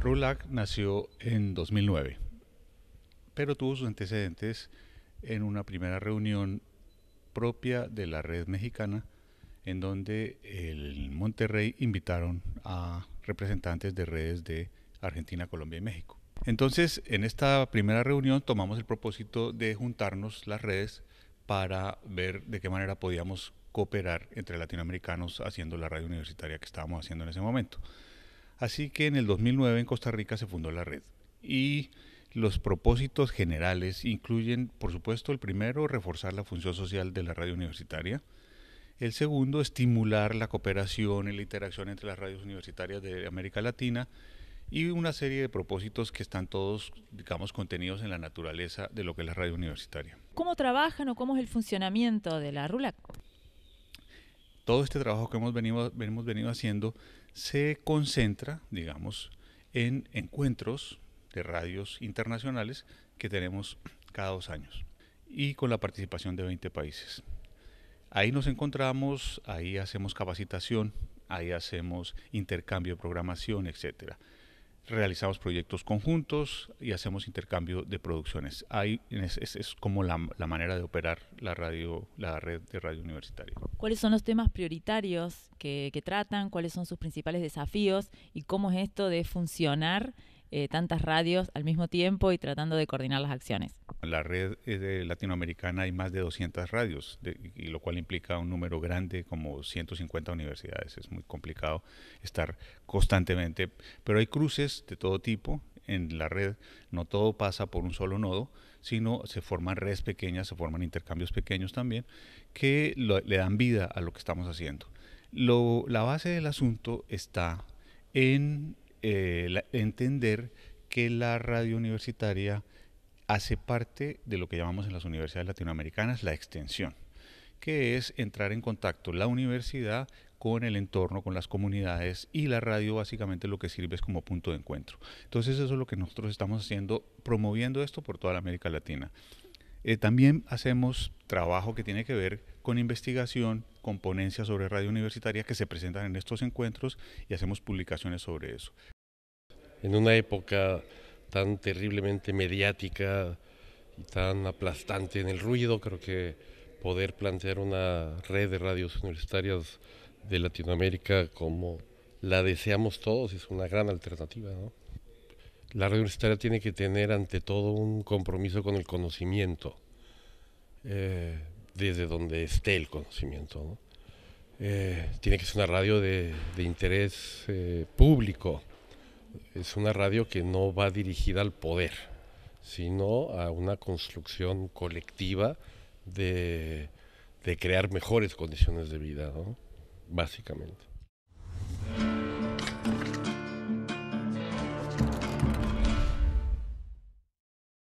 Rulac nació en 2009, pero tuvo sus antecedentes en una primera reunión propia de la red mexicana, en donde el Monterrey invitaron a representantes de redes de Argentina, Colombia y México. Entonces, en esta primera reunión tomamos el propósito de juntarnos las redes para ver de qué manera podíamos cooperar entre latinoamericanos haciendo la radio universitaria que estábamos haciendo en ese momento. Así que en el 2009 en Costa Rica se fundó la red. Y los propósitos generales incluyen, por supuesto, el primero, reforzar la función social de la radio universitaria. El segundo, estimular la cooperación y la interacción entre las radios universitarias de América Latina. Y una serie de propósitos que están todos, digamos, contenidos en la naturaleza de lo que es la radio universitaria. ¿Cómo trabajan o cómo es el funcionamiento de la RULAC? todo este trabajo que hemos venido, venido haciendo se concentra, digamos, en encuentros de radios internacionales que tenemos cada dos años y con la participación de 20 países. Ahí nos encontramos, ahí hacemos capacitación, ahí hacemos intercambio de programación, etcétera realizamos proyectos conjuntos y hacemos intercambio de producciones. es, como la, manera de operar la radio, la red de radio universitaria. ¿Cuáles son los temas prioritarios que, que tratan? ¿Cuáles son sus principales desafíos? ¿Y cómo es esto de funcionar eh, tantas radios al mismo tiempo y tratando de coordinar las acciones. La red eh, latinoamericana hay más de 200 radios, y lo cual implica un número grande, como 150 universidades. Es muy complicado estar constantemente, pero hay cruces de todo tipo en la red. No todo pasa por un solo nodo, sino se forman redes pequeñas, se forman intercambios pequeños también, que le dan vida a lo que estamos haciendo. la base del asunto está en eh, entender que la radio universitaria hace parte de lo que llamamos en las universidades latinoamericanas la extensión, que es entrar en contacto la universidad con el entorno, con las comunidades y la radio básicamente lo que sirve es como punto de encuentro. Entonces eso es lo que nosotros estamos haciendo, promoviendo esto por toda la América Latina. Eh, también hacemos trabajo que tiene que ver con investigación, con ponencias sobre radio universitaria que se presentan en estos encuentros y hacemos publicaciones sobre eso. En una época tan terriblemente mediática y tan aplastante en el ruido, creo que poder plantear una red de radios universitarias de Latinoamérica como la deseamos todos es una gran alternativa. La radio universitaria tiene que tener ante todo un compromiso con el conocimiento. Eh, desde donde esté el conocimiento. Eh, tiene que ser una radio de, interés eh, público. Es una radio que no va dirigida al poder, sino a una construcción colectiva de, crear mejores condiciones de vida, básicamente.